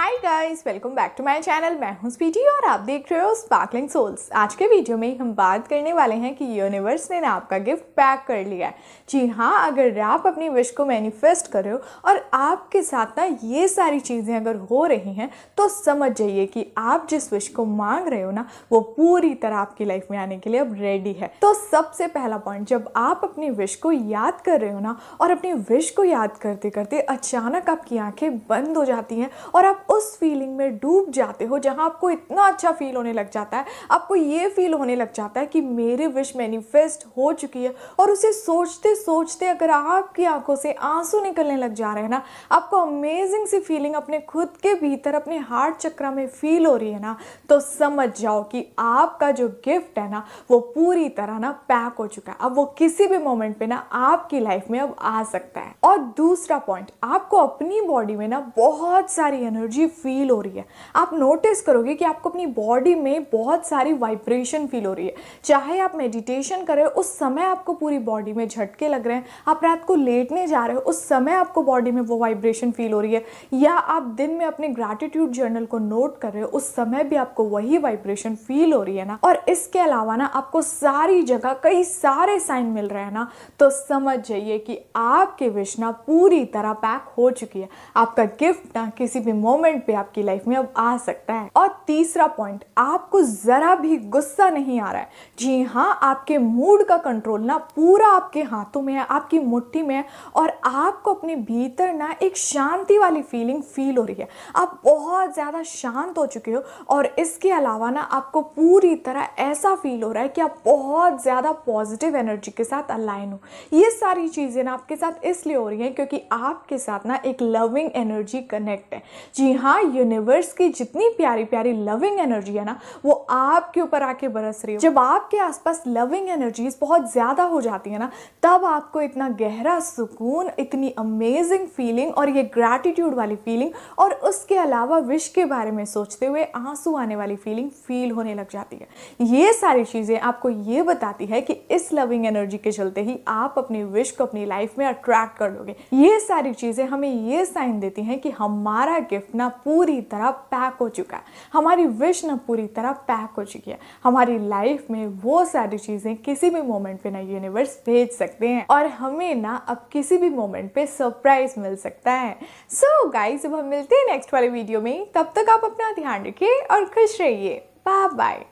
hi guys welcome back to my channel मैं हूं स्पीटी और आप देख रहे हो स्पार्कलिंग सोल्स आज के वीडियो में हम बात करने वाले हैं कि यूनिवर्स ने ना आपका गिफ्ट पैक कर लिया है जी हाँ अगर आप अपनी विश को मैनिफेस्ट कर रहे हो और आपके साथ ना ये सारी चीज़ें अगर हो रही हैं तो समझ जाइए कि आप जिस विश को मांग रहे हो ना वो पूरी तरह आपकी लाइफ में आने के लिए अब रेडी है तो सबसे पहला पॉइंट जब आप अपनी विश को याद कर रहे हो ना और अपनी विश को याद करते करते अचानक आपकी आँखें बंद हो जाती हैं और आप उस फीलिंग में डूब जाते हो जहाँ आपको इतना अच्छा फील होने लग जाता है आपको ये फील होने लग जाता है कि मेरी विश मैनिफेस्ट हो चुकी है और उसे सोचते सोचते अगर आपकी आंखों से आंसू निकलने लग जा रहे हैं ना आपको अमेजिंग सी फीलिंग अपने खुद के भीतर अपने हार्ट चक्रा में फील हो रही है ना तो समझ जाओ कि आपका जो गिफ्ट है ना वो पूरी तरह ना पैक हो चुका है अब वो किसी भी मोमेंट पे ना आपकी लाइफ में अब आ सकता है और दूसरा पॉइंट आपको अपनी बॉडी में ना बहुत सारी एनर्जी एनर्जी फील हो रही है आप नोटिस करोगे कि आपको अपनी बॉडी में बहुत सारी वाइब्रेशन फील हो रही है चाहे आप मेडिटेशन करें उस समय आपको पूरी बॉडी में झटके लग रहे हैं आप रात को लेटने जा रहे हो उस समय आपको बॉडी में वो वाइब्रेशन फील हो रही है या आप दिन में अपने ग्रेटिट्यूड जर्नल को नोट कर रहे हो उस समय भी आपको वही वाइब्रेशन फील हो रही है ना और इसके अलावा ना आपको सारी जगह कई सारे साइन मिल रहे हैं ना तो समझ जाइए कि आपकी विश पूरी तरह पैक हो चुकी है आपका गिफ्ट ना किसी भी मोमेंट मोमेंट भी आपकी लाइफ में अब आ सकता है और तीसरा पॉइंट आपको जरा भी गुस्सा नहीं आ रहा है जी हाँ आपके मूड का कंट्रोल ना पूरा आपके हाथों में है आपकी मुट्ठी में है और आपको अपने भीतर ना एक शांति वाली फीलिंग फील हो रही है आप बहुत ज़्यादा शांत हो चुके हो और इसके अलावा ना आपको पूरी तरह ऐसा फील हो रहा है कि आप बहुत ज़्यादा पॉजिटिव एनर्जी के साथ अलाइन हो ये सारी चीज़ें ना आपके साथ इसलिए हो रही हैं क्योंकि आपके साथ ना एक लविंग एनर्जी कनेक्ट है जी हाँ यूनिवर्स की जितनी प्यारी प्यारी लविंग एनर्जी है ना वो आपके ऊपर आके बरस रही है जब आपके आसपास लविंग एनर्जीज बहुत ज़्यादा हो जाती है ना तब आपको इतना गहरा सुकून इतनी अमेजिंग फीलिंग और ये ग्रैटिट्यूड वाली फीलिंग और उसके अलावा विश के बारे में सोचते हुए आंसू आने वाली फीलिंग फील होने लग जाती है ये सारी चीज़ें आपको ये बताती है कि इस लविंग एनर्जी के चलते ही आप अपनी विश को अपनी लाइफ में अट्रैक्ट कर लोगे ये सारी चीज़ें हमें ये साइन देती हैं कि हमारा गिफ्ट ना पूरी तरह पैक हो चुका है हमारी विश ना पूरी तरह पैक हो चुकी है हमारी लाइफ में वो सारी चीज़ें किसी भी मोमेंट पे ना यूनिवर्स भेज सकते हैं और हमें ना अब किसी भी मोमेंट पे सरप्राइज मिल सकता है सो so, गाइस अब हम मिलते हैं नेक्स्ट वाले वीडियो में तब तक आप अपना ध्यान रखिए और खुश रहिए बाय बाय